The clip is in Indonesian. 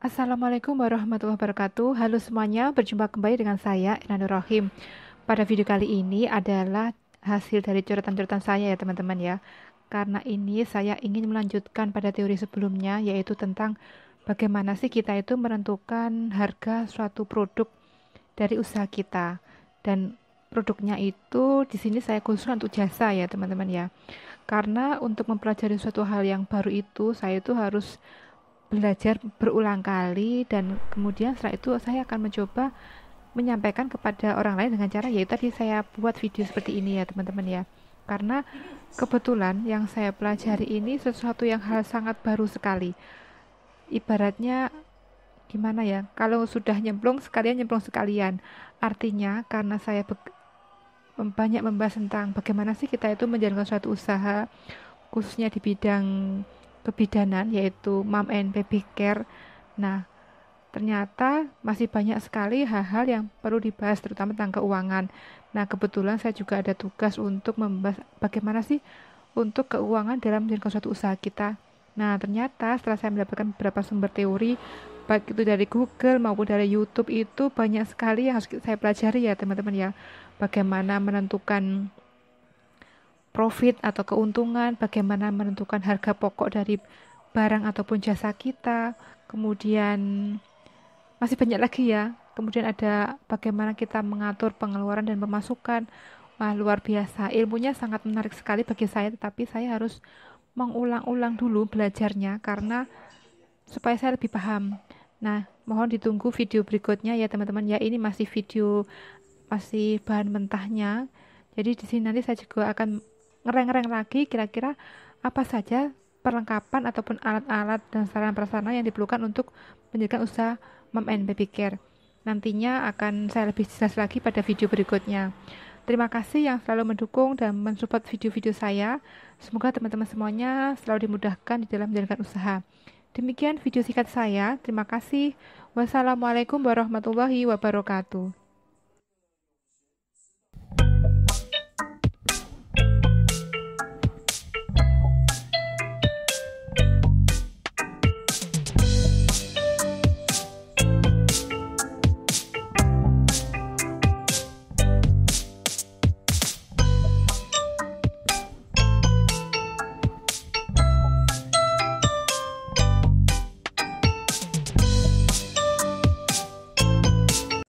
Assalamualaikum warahmatullahi wabarakatuh. Halo semuanya, berjumpa kembali dengan saya Inanur Rohim. Pada video kali ini adalah hasil dari coretan-coretan saya ya teman-teman ya. Karena ini saya ingin melanjutkan pada teori sebelumnya yaitu tentang bagaimana sih kita itu menentukan harga suatu produk dari usaha kita. Dan produknya itu di sini saya khusus untuk jasa ya teman-teman ya. Karena untuk mempelajari suatu hal yang baru itu saya itu harus belajar berulang kali dan kemudian setelah itu saya akan mencoba menyampaikan kepada orang lain dengan cara yaitu tadi saya buat video seperti ini ya teman-teman ya karena kebetulan yang saya pelajari ini sesuatu yang hal sangat baru sekali ibaratnya gimana ya kalau sudah nyemplung sekalian nyemplung sekalian artinya karena saya banyak membahas tentang bagaimana sih kita itu menjalankan suatu usaha khususnya di bidang kebidanan yaitu mom and baby care. Nah, ternyata masih banyak sekali hal-hal yang perlu dibahas terutama tentang keuangan. Nah, kebetulan saya juga ada tugas untuk membahas bagaimana sih untuk keuangan dalam menjalankan suatu usaha kita. Nah, ternyata setelah saya mendapatkan beberapa sumber teori baik itu dari Google maupun dari YouTube itu banyak sekali yang harus saya pelajari ya, teman-teman ya. Bagaimana menentukan profit atau keuntungan, bagaimana menentukan harga pokok dari barang ataupun jasa kita, kemudian masih banyak lagi ya, kemudian ada bagaimana kita mengatur pengeluaran dan pemasukan, wah luar biasa, ilmunya sangat menarik sekali bagi saya, tetapi saya harus mengulang-ulang dulu belajarnya karena supaya saya lebih paham. Nah, mohon ditunggu video berikutnya ya teman-teman. Ya, ini masih video masih bahan mentahnya. Jadi di sini nanti saya juga akan ngereng-ngereng lagi kira-kira apa saja perlengkapan ataupun alat-alat dan sarana-prasarana yang diperlukan untuk menjadikan usaha Mom and Baby Care. Nantinya akan saya lebih jelas lagi pada video berikutnya. Terima kasih yang selalu mendukung dan mensupport video-video saya. Semoga teman-teman semuanya selalu dimudahkan di dalam menjalankan usaha. Demikian video singkat saya. Terima kasih. Wassalamualaikum warahmatullahi wabarakatuh.